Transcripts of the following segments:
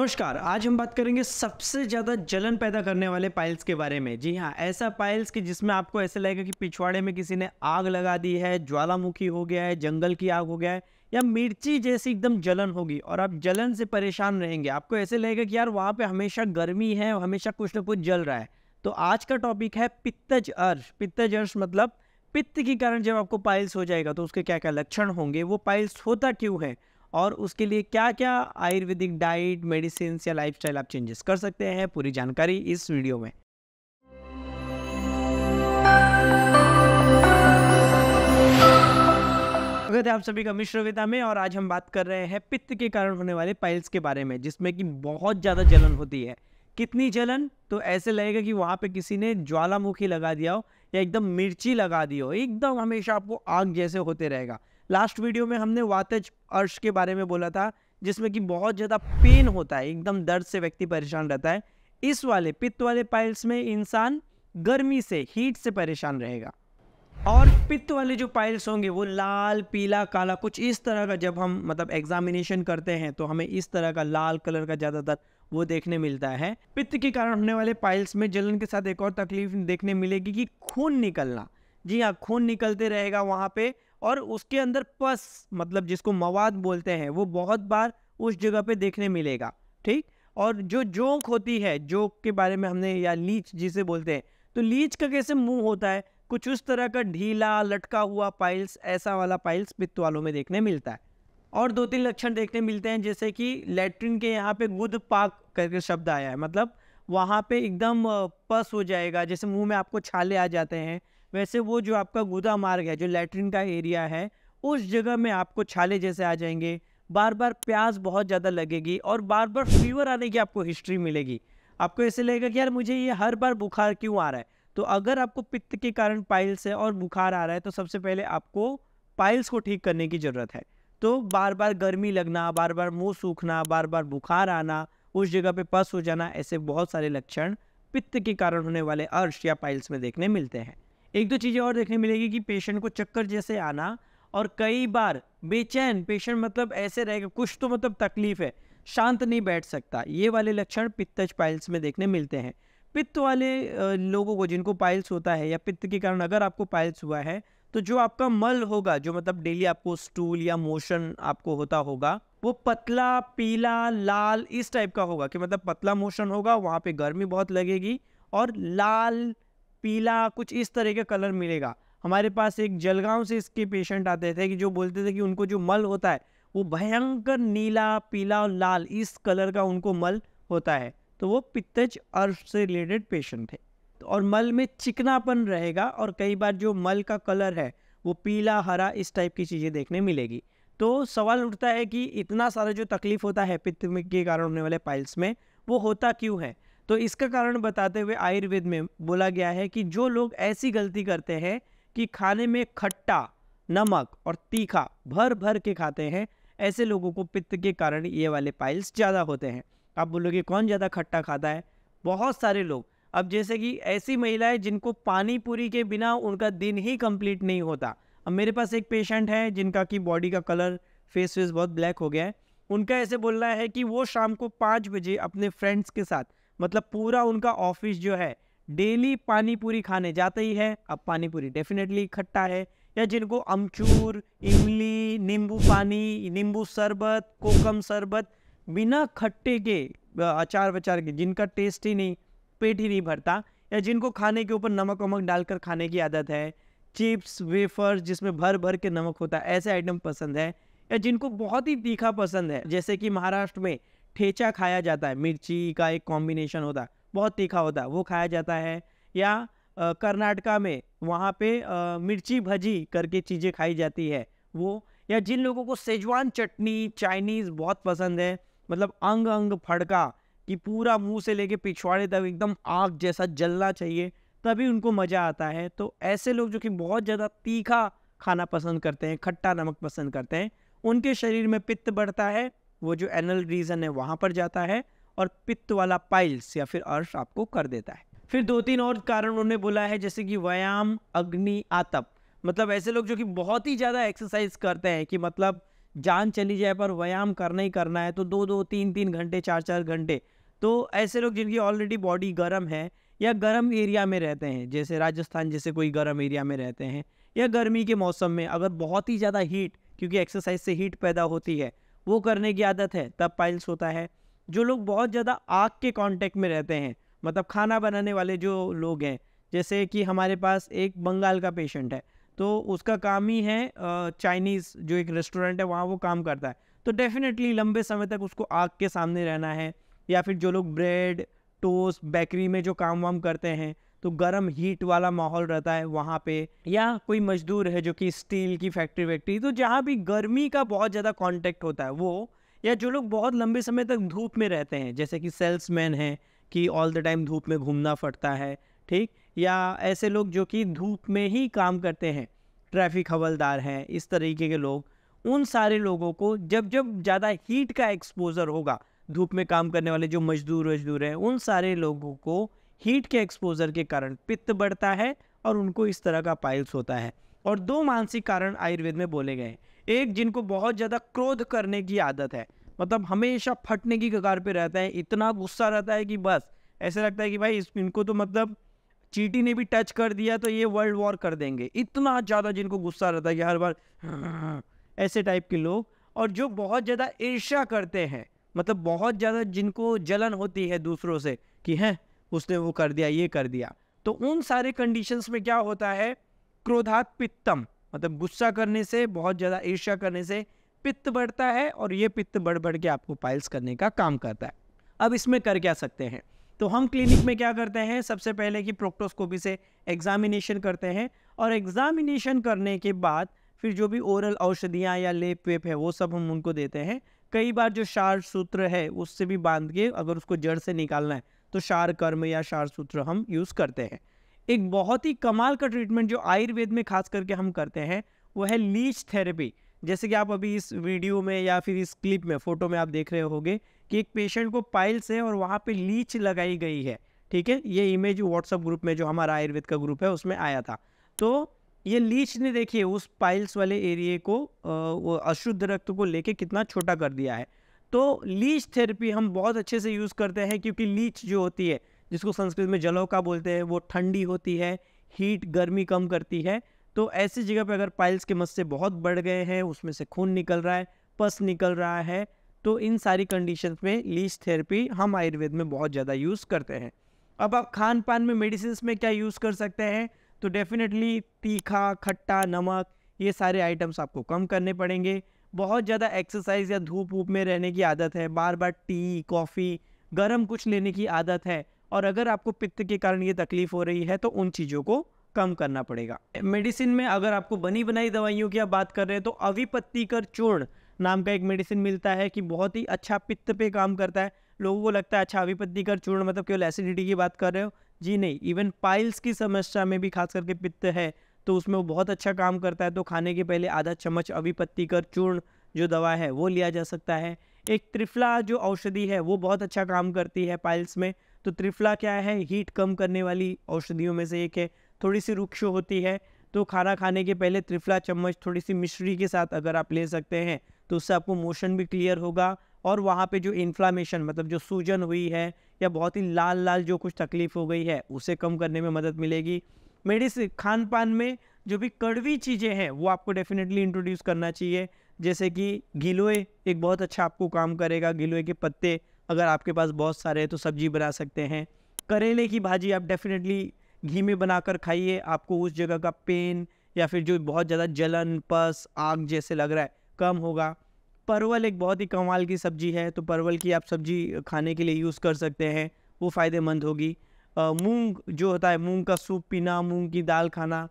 नमस्कार आज हम बात करेंगे सबसे ज़्यादा जलन पैदा करने वाले पाइल्स के बारे में जी हाँ ऐसा पाइल्स कि जिसमें आपको ऐसे लगेगा कि पिछवाड़े में किसी ने आग लगा दी है ज्वालामुखी हो गया है जंगल की आग हो गया है या मिर्ची जैसी एकदम जलन होगी और आप जलन से परेशान रहेंगे आपको ऐसे लगेगा कि यार वहाँ पर हमेशा गर्मी है हमेशा कुछ ना कुछ जल रहा है तो आज का टॉपिक है पित्तज अर्श पित्तज अर्श मतलब पित्त के कारण जब आपको पाइल्स हो जाएगा तो उसके क्या क्या लक्षण होंगे वो पाइल्स होता क्यों है और उसके लिए क्या क्या आयुर्वेदिक डाइट मेडिसिन या लाइफ आप चेंजेस कर सकते हैं पूरी जानकारी इस वीडियो में स्वागत है आप सभी का मिश्रविता में और आज हम बात कर रहे हैं पित्त के कारण होने वाले पाइल्स के बारे में जिसमें कि बहुत ज़्यादा जलन होती है कितनी जलन तो ऐसे लगेगा कि वहाँ पे किसी ने ज्वालामुखी लगा दिया हो या एकदम मिर्ची लगा दी हो एकदम हमेशा आपको आग जैसे होते रहेगा लास्ट वीडियो में हमने वातज अर्श के बारे में बोला था जिसमें कि बहुत ज़्यादा पेन होता है एकदम दर्द से व्यक्ति परेशान रहता है इस वाले पित्त वाले पाइल्स में इंसान गर्मी से हीट से परेशान रहेगा और पित्त वाले जो पाइल्स होंगे वो लाल पीला काला कुछ इस तरह का जब हम मतलब एग्जामिनेशन करते हैं तो हमें इस तरह का लाल कलर का ज़्यादातर वो देखने मिलता है पित्त के कारण होने वाले पाइल्स में जलन के साथ एक और तकलीफ देखने मिलेगी कि खून निकलना जी हाँ खून निकलते रहेगा वहाँ पे और उसके अंदर पस मतलब जिसको मवाद बोलते हैं वो बहुत बार उस जगह पे देखने मिलेगा ठीक और जो जोंक होती है जोंक के बारे में हमने या लीच जिसे बोलते हैं तो लीच का कैसे मुंह होता है कुछ उस तरह का ढीला लटका हुआ पाइल्स ऐसा वाला पाइल्स पित्त वालों में देखने मिलता है और दो तीन लक्षण देखने मिलते हैं जैसे कि लेट्रिन के यहाँ पे गुद पाक करके शब्द आया है मतलब वहाँ पे एकदम पस हो जाएगा जैसे मुंह में आपको छाले आ जाते हैं वैसे वो जो आपका गुदा मार्ग है जो लेटरिन का एरिया है उस जगह में आपको छाले जैसे आ जाएंगे बार बार प्यास बहुत ज़्यादा लगेगी और बार बार फीवर आने की आपको हिस्ट्री मिलेगी आपको ऐसे लगेगा कि यार मुझे ये हर बार बुखार क्यों आ रहा है तो अगर आपको पित्त के कारण पाइल्स है और बुखार आ रहा है तो सबसे पहले आपको पाइल्स को ठीक करने की ज़रूरत है तो बार बार गर्मी लगना बार बार मुंह सूखना बार बार बुखार आना उस जगह पे पस हो जाना ऐसे बहुत सारे लक्षण पित्त के कारण होने वाले अर्श या पाइल्स में देखने मिलते हैं एक दो चीज़ें और देखने मिलेगी कि पेशेंट को चक्कर जैसे आना और कई बार बेचैन पेशेंट मतलब ऐसे रहेगा कुछ तो मतलब तकलीफ है शांत नहीं बैठ सकता ये वाले लक्षण पित्तज पाइल्स में देखने मिलते हैं पित्त वाले लोगों को जिनको पाइल्स होता है या पित्त के कारण अगर आपको पाइल्स हुआ है तो जो आपका मल होगा जो मतलब डेली आपको स्टूल या मोशन आपको होता होगा वो पतला पीला लाल इस टाइप का होगा कि मतलब पतला मोशन होगा वहाँ पे गर्मी बहुत लगेगी और लाल पीला कुछ इस तरह का कलर मिलेगा हमारे पास एक जलगांव से इसके पेशेंट आते थे कि जो बोलते थे कि उनको जो मल होता है वो भयंकर नीला पीला और लाल इस कलर का उनको मल होता है तो वो पित्तज अर्श से रिलेटेड पेशेंट थे तो और मल में चिकनापन रहेगा और कई बार जो मल का कलर है वो पीला हरा इस टाइप की चीज़ें देखने मिलेगी तो सवाल उठता है कि इतना सारा जो तकलीफ होता है पित्त के कारण होने वाले पाइल्स में वो होता क्यों है तो इसका कारण बताते हुए आयुर्वेद में बोला गया है कि जो लोग ऐसी गलती करते हैं कि खाने में खट्टा नमक और तीखा भर भर के खाते हैं ऐसे लोगों को पित्त के कारण ये वाले पाइल्स ज़्यादा होते हैं आप बोलोगे कौन ज़्यादा खट्टा खाता है बहुत सारे लोग अब जैसे कि ऐसी महिलाएं जिनको पानी पूरी के बिना उनका दिन ही कंप्लीट नहीं होता अब मेरे पास एक पेशेंट है जिनका कि बॉडी का कलर फेस वेस बहुत ब्लैक हो गया है उनका ऐसे बोलना है कि वो शाम को पाँच बजे अपने फ्रेंड्स के साथ मतलब पूरा उनका ऑफिस जो है डेली पानी पूरी खाने जाता ही है अब पानी पूरी डेफिनेटली खट्टा है या जिनको अमचूर इमली नींबू पानी नींबू शरबत कोकम शरबत बिना खट्टे के अचार वचार के जिनका टेस्ट ही नहीं पेट ही नहीं भरता या जिनको खाने के ऊपर नमक वमक डालकर खाने की आदत है चिप्स वेफर्स जिसमें भर भर के नमक होता है ऐसे आइटम पसंद है या जिनको बहुत ही तीखा पसंद है जैसे कि महाराष्ट्र में ठेचा खाया जाता है मिर्ची का एक कॉम्बिनेशन होता है बहुत तीखा होता है वो खाया जाता है या कर्नाटका में वहाँ पे आ, मिर्ची भजी करके चीज़ें खाई जाती है वो या जिन लोगों को सेजवान चटनी चाइनीज़ बहुत पसंद है मतलब अंग अंग फड़का कि पूरा मुंह से लेके पिछवाड़े तक एकदम आग जैसा जलना चाहिए तभी उनको मज़ा आता है तो ऐसे लोग जो कि बहुत ज़्यादा तीखा खाना पसंद करते हैं खट्टा नमक पसंद करते हैं उनके शरीर में पित्त बढ़ता है वो जो एनल रीजन है वहाँ पर जाता है और पित्त वाला पाइल्स या फिर अर्श आपको कर देता है फिर दो तीन और कारण उन्होंने बोला है जैसे कि व्यायाम अग्नि आतप मतलब ऐसे लोग जो कि बहुत ही ज़्यादा एक्सरसाइज करते हैं कि मतलब जान चली जाए पर व्यायाम करना ही करना है तो दो दो तीन तीन घंटे चार चार घंटे तो ऐसे लोग जिनकी ऑलरेडी बॉडी गर्म है या गर्म एरिया में रहते हैं जैसे राजस्थान जैसे कोई गर्म एरिया में रहते हैं या गर्मी के मौसम में अगर बहुत ही ज़्यादा हीट क्योंकि एक्सरसाइज से हीट पैदा होती है वो करने की आदत है तब पाइल्स होता है जो लोग बहुत ज़्यादा आग के कांटेक्ट में रहते हैं मतलब खाना बनाने वाले जो लोग हैं जैसे कि हमारे पास एक बंगाल का पेशेंट है तो उसका काम ही है चाइनीज़ जो एक रेस्टोरेंट है वहाँ वो काम करता है तो डेफिनेटली लंबे समय तक उसको आग के सामने रहना है या फिर जो लोग ब्रेड टोस्ट बेकरी में जो काम वाम करते हैं तो गर्म हीट वाला माहौल रहता है वहाँ पे या कोई मजदूर है जो कि स्टील की फैक्ट्री वैक्ट्री तो जहाँ भी गर्मी का बहुत ज़्यादा कॉन्टेक्ट होता है वो या जो लोग बहुत लंबे समय तक धूप में रहते हैं जैसे कि सेल्समैन हैं कि ऑल द टाइम धूप में घूमना पड़ता है ठीक या ऐसे लोग जो कि धूप में ही काम करते हैं ट्रैफिक हवलदार हैं इस तरीके के लोग उन सारे लोगों को जब जब ज़्यादा हीट का एक्सपोज़र होगा धूप में काम करने वाले जो मजदूर वजदूर हैं उन सारे लोगों को हीट के एक्सपोजर के कारण पित्त बढ़ता है और उनको इस तरह का पाइल्स होता है और दो मानसिक कारण आयुर्वेद में बोले गए एक जिनको बहुत ज़्यादा क्रोध करने की आदत है मतलब हमेशा फटने की कगार पे रहता है इतना गुस्सा रहता है कि बस ऐसा लगता है कि भाई इनको तो मतलब चीटी ने भी टच कर दिया तो ये वर्ल्ड वॉर कर देंगे इतना ज़्यादा जिनको गुस्सा रहता है कि हर बार हाँ, ऐसे टाइप के लोग और जो बहुत ज़्यादा ईर्ष्या करते हैं मतलब बहुत ज़्यादा जिनको जलन होती है दूसरों से कि हैं हाँ, उसने वो कर दिया ये कर दिया तो उन सारे कंडीशंस में क्या होता है क्रोधात पित्तम मतलब गुस्सा करने से बहुत ज़्यादा ईर्ष्या करने से पित्त बढ़ता है और ये पित्त बढ़ बढ़ के आपको पाइल्स करने का काम करता है अब इसमें कर क्या सकते हैं तो हम क्लिनिक में क्या करते हैं सबसे पहले कि प्रोक्टोस्कोपी से एग्जामिनेशन करते हैं और एग्जामिनेशन करने के बाद फिर जो भी ओरल औषधियाँ या लेप वेप है वो सब हम उनको देते हैं कई बार जो शार सूत्र है उससे भी बांध के अगर उसको जड़ से निकालना है तो शार कर्म या शार सूत्र हम यूज़ करते हैं एक बहुत ही कमाल का ट्रीटमेंट जो आयुर्वेद में खास करके हम करते हैं वो है लीच थेरेपी जैसे कि आप अभी इस वीडियो में या फिर इस क्लिप में फ़ोटो में आप देख रहे होंगे कि एक पेशेंट को पाइल्स है और वहाँ पे लीच लगाई गई है ठीक है ये इमेज व्हाट्सअप ग्रुप में जो हमारा आयुर्वेद का ग्रुप है उसमें आया था तो ये लीच ने देखिए उस पाइल्स वाले एरिए को अशुद्ध रक्त को लेके कितना छोटा कर दिया है तो लीच थेरेपी हम बहुत अच्छे से यूज़ करते हैं क्योंकि लीच जो होती है जिसको संस्कृत में जलौका बोलते हैं वो ठंडी होती है हीट गर्मी कम करती है तो ऐसी जगह पर अगर पाइल्स के मस्से बहुत बढ़ गए हैं उसमें से खून निकल रहा है पस निकल रहा है तो इन सारी कंडीशन में लीच थेरेपी हम आयुर्वेद में बहुत ज़्यादा यूज़ करते हैं अब आप खान पान में मेडिसिन में क्या यूज़ कर सकते हैं तो डेफिनेटली तीखा खट्टा नमक ये सारे आइटम्स आपको कम करने पड़ेंगे बहुत ज़्यादा एक्सरसाइज या धूप वूप में रहने की आदत है बार बार टी कॉफ़ी गर्म कुछ लेने की आदत है और अगर आपको पित्त के कारण ये तकलीफ हो रही है तो उन चीज़ों को कम करना पड़ेगा मेडिसिन में अगर आपको बनी बनाई दवाइयों की आप बात कर रहे हैं तो अविपत्ति कर चूर्ण नाम का एक मेडिसिन मिलता है कि बहुत ही अच्छा पित्त पे काम करता है लोगों को लगता है अच्छा अविपत्ति कर चूर्ण मतलब केवल एसिडिटी की बात कर रहे हो जी नहीं इवन पाइल्स की समस्या में भी खास करके पित्त है तो उसमें वो बहुत अच्छा काम करता है तो खाने के पहले आधा चम्मच अभिपत्ति कर चूर्ण जो दवा है वो लिया जा सकता है एक त्रिफला जो औषधि है वो बहुत अच्छा काम करती है पाइल्स में तो त्रिफला क्या है हीट कम करने वाली औषधियों में से एक है थोड़ी सी रुक्ष होती है तो खाना खाने के पहले त्रिफला चम्मच थोड़ी सी मिश्री के साथ अगर आप ले सकते हैं तो उससे आपको मोशन भी क्लियर होगा और वहाँ पे जो इन्फ्लामेशन मतलब जो सूजन हुई है या बहुत ही लाल लाल जो कुछ तकलीफ़ हो गई है उसे कम करने में मदद मिलेगी मेडिसिन खान पान में जो भी कड़वी चीज़ें हैं वो आपको डेफिनेटली इंट्रोड्यूस करना चाहिए जैसे कि गिलोए एक बहुत अच्छा आपको काम करेगा गिलोए के पत्ते अगर आपके पास बहुत सारे हैं तो सब्जी बना सकते हैं करेले की भाजी आप डेफिनेटली घी में बनाकर खाइए आपको उस जगह का पेन या फिर जो बहुत ज़्यादा जलन पस आग जैसे लग रहा है कम होगा परवल एक बहुत ही कमाल की सब्ज़ी है तो परवल की आप सब्ज़ी खाने के लिए यूज़ कर सकते हैं वो फ़ायदेमंद होगी मूंग जो होता है मूंग का सूप पीना मूंग की दाल खाना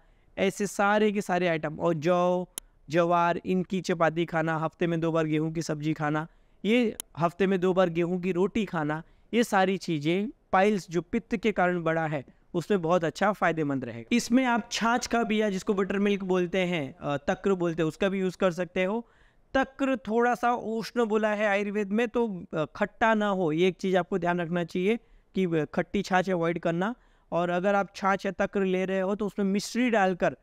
ऐसे सारे के सारे आइटम और जौ जवार इनकी चपाती खाना हफ्ते में दो बार गेहूं की सब्जी खाना ये हफ्ते में दो बार गेहूं की रोटी खाना ये सारी चीज़ें पाइल्स जो पित्त के कारण बड़ा है उसमें बहुत अच्छा फ़ायदेमंद रहेगा इसमें आप छाछ का भी या जिसको बटर मिल्क बोलते हैं तक्र बोलते हैं उसका भी यूज़ कर सकते हो तक्र थोड़ा सा उष्ण बोला है आयुर्वेद में तो खट्टा ना हो ये एक चीज़ आपको ध्यान रखना चाहिए कि खट्टी छाछ अवॉइड करना और अगर आप छाछ या तक्र ले रहे हो तो उसमें मिश्री डालकर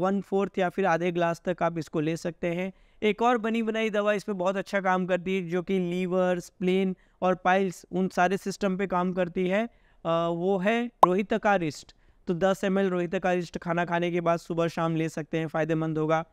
वन फोर्थ या फिर आधे ग्लास तक आप इसको ले सकते हैं एक और बनी बनाई दवा इस पर बहुत अच्छा काम करती है जो कि लीवर स्प्लेन और पाइल्स उन सारे सिस्टम पे काम करती है आ, वो है रोहितकारिस्ट तो 10 एम एल रोहितकारिस्ट खाना खाने के बाद सुबह शाम ले सकते हैं फ़ायदेमंद होगा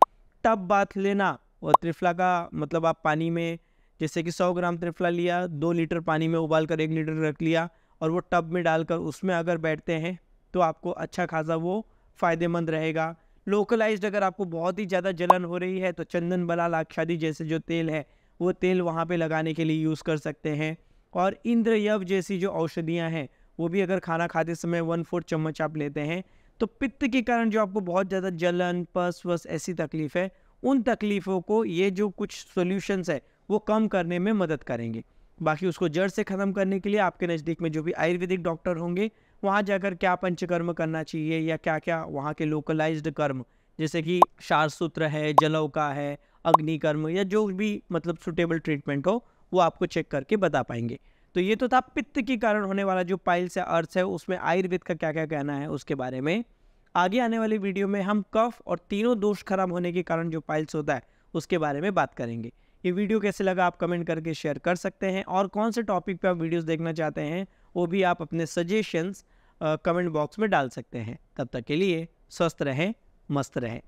टब बात लेना और त्रिफला का मतलब आप पानी में जैसे कि 100 ग्राम त्रिफला लिया दो लीटर पानी में उबाल कर एक लीटर रख लिया और वो टब में डालकर उसमें अगर बैठते हैं तो आपको अच्छा खासा वो फ़ायदेमंद रहेगा लोकलाइज्ड अगर आपको बहुत ही ज़्यादा जलन हो रही है तो चंदन बलाल आक्षादी जैसे जो तेल है वो तेल वहाँ पर लगाने के लिए यूज़ कर सकते हैं और इंद्रयव जैसी जो औषधियाँ हैं वो भी अगर खाना खाते समय वन फोर्थ चम्मच आप लेते हैं तो पित्त के कारण जो आपको बहुत ज़्यादा जलन पस वस ऐसी तकलीफ़ है उन तकलीफ़ों को ये जो कुछ सोल्यूशंस है वो कम करने में मदद करेंगे बाकी उसको जड़ से ख़त्म करने के लिए आपके नज़दीक में जो भी आयुर्वेदिक डॉक्टर होंगे वहाँ जाकर क्या पंचकर्म करना चाहिए या क्या क्या वहाँ के लोकलाइज्ड कर्म जैसे कि शार सूत्र है जलौका का है अग्निकर्म या जो भी मतलब सुटेबल ट्रीटमेंट हो वो आपको चेक करके बता पाएंगे तो ये तो था पित्त के कारण होने वाला जो पाइल्स या अर्थ है उसमें आयुर्वेद का क्या क्या कहना है उसके बारे में आगे आने वाली वीडियो में हम कफ और तीनों दोष खराब होने के कारण जो पाइल्स होता है उसके बारे में बात करेंगे ये वीडियो कैसे लगा आप कमेंट करके शेयर कर सकते हैं और कौन से टॉपिक पे आप वीडियोस देखना चाहते हैं वो भी आप अपने सजेशंस कमेंट बॉक्स में डाल सकते हैं तब तक के लिए स्वस्थ रहें मस्त रहें